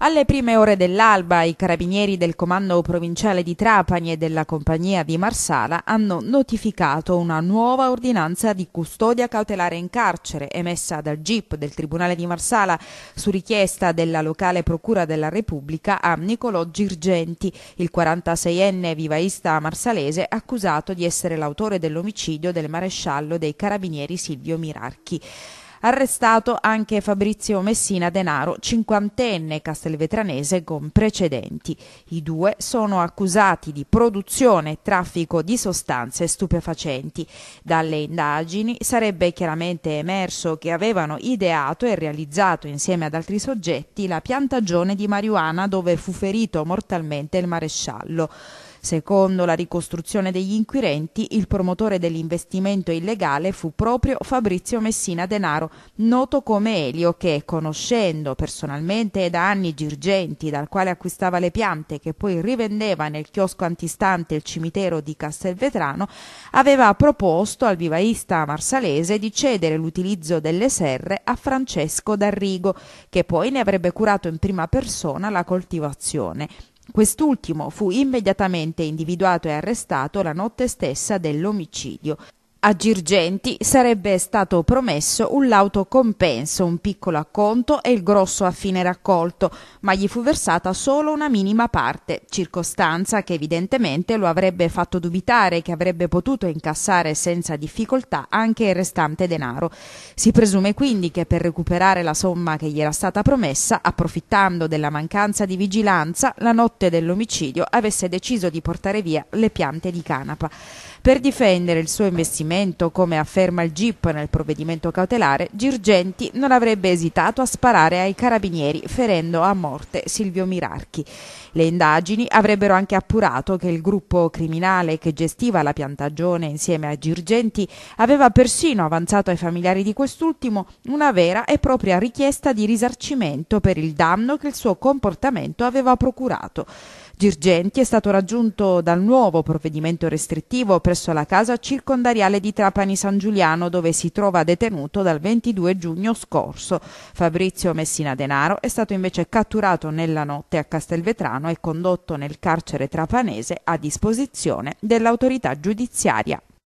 Alle prime ore dell'alba i carabinieri del comando provinciale di Trapani e della compagnia di Marsala hanno notificato una nuova ordinanza di custodia cautelare in carcere emessa dal GIP del Tribunale di Marsala su richiesta della locale Procura della Repubblica a Nicolò Girgenti, il 46enne vivaista marsalese accusato di essere l'autore dell'omicidio del maresciallo dei carabinieri Silvio Mirarchi. Arrestato anche Fabrizio Messina Denaro, cinquantenne castelvetranese con precedenti. I due sono accusati di produzione e traffico di sostanze stupefacenti. Dalle indagini sarebbe chiaramente emerso che avevano ideato e realizzato insieme ad altri soggetti la piantagione di marijuana dove fu ferito mortalmente il maresciallo. Secondo la ricostruzione degli inquirenti, il promotore dell'investimento illegale fu proprio Fabrizio Messina Denaro, noto come Elio, che conoscendo personalmente da anni Girgenti, dal quale acquistava le piante che poi rivendeva nel chiosco antistante il cimitero di Castelvetrano, aveva proposto al vivaista marsalese di cedere l'utilizzo delle serre a Francesco D'Arrigo, che poi ne avrebbe curato in prima persona la coltivazione. Quest'ultimo fu immediatamente individuato e arrestato la notte stessa dell'omicidio a Girgenti sarebbe stato promesso un lauto compenso, un piccolo acconto e il grosso a fine raccolto, ma gli fu versata solo una minima parte, circostanza che evidentemente lo avrebbe fatto dubitare che avrebbe potuto incassare senza difficoltà anche il restante denaro. Si presume quindi che per recuperare la somma che gli era stata promessa, approfittando della mancanza di vigilanza, la notte dell'omicidio avesse deciso di portare via le piante di canapa. Per difendere il suo investimento, come afferma il GIP nel provvedimento cautelare, Girgenti non avrebbe esitato a sparare ai carabinieri ferendo a morte Silvio Mirarchi. Le indagini avrebbero anche appurato che il gruppo criminale che gestiva la piantagione insieme a Girgenti aveva persino avanzato ai familiari di quest'ultimo una vera e propria richiesta di risarcimento per il danno che il suo comportamento aveva procurato. Girgenti è stato raggiunto dal nuovo provvedimento restrittivo presso presso la casa circondariale di Trapani San Giuliano dove si trova detenuto dal 22 giugno scorso. Fabrizio Messina Denaro è stato invece catturato nella notte a Castelvetrano e condotto nel carcere trapanese a disposizione dell'autorità giudiziaria.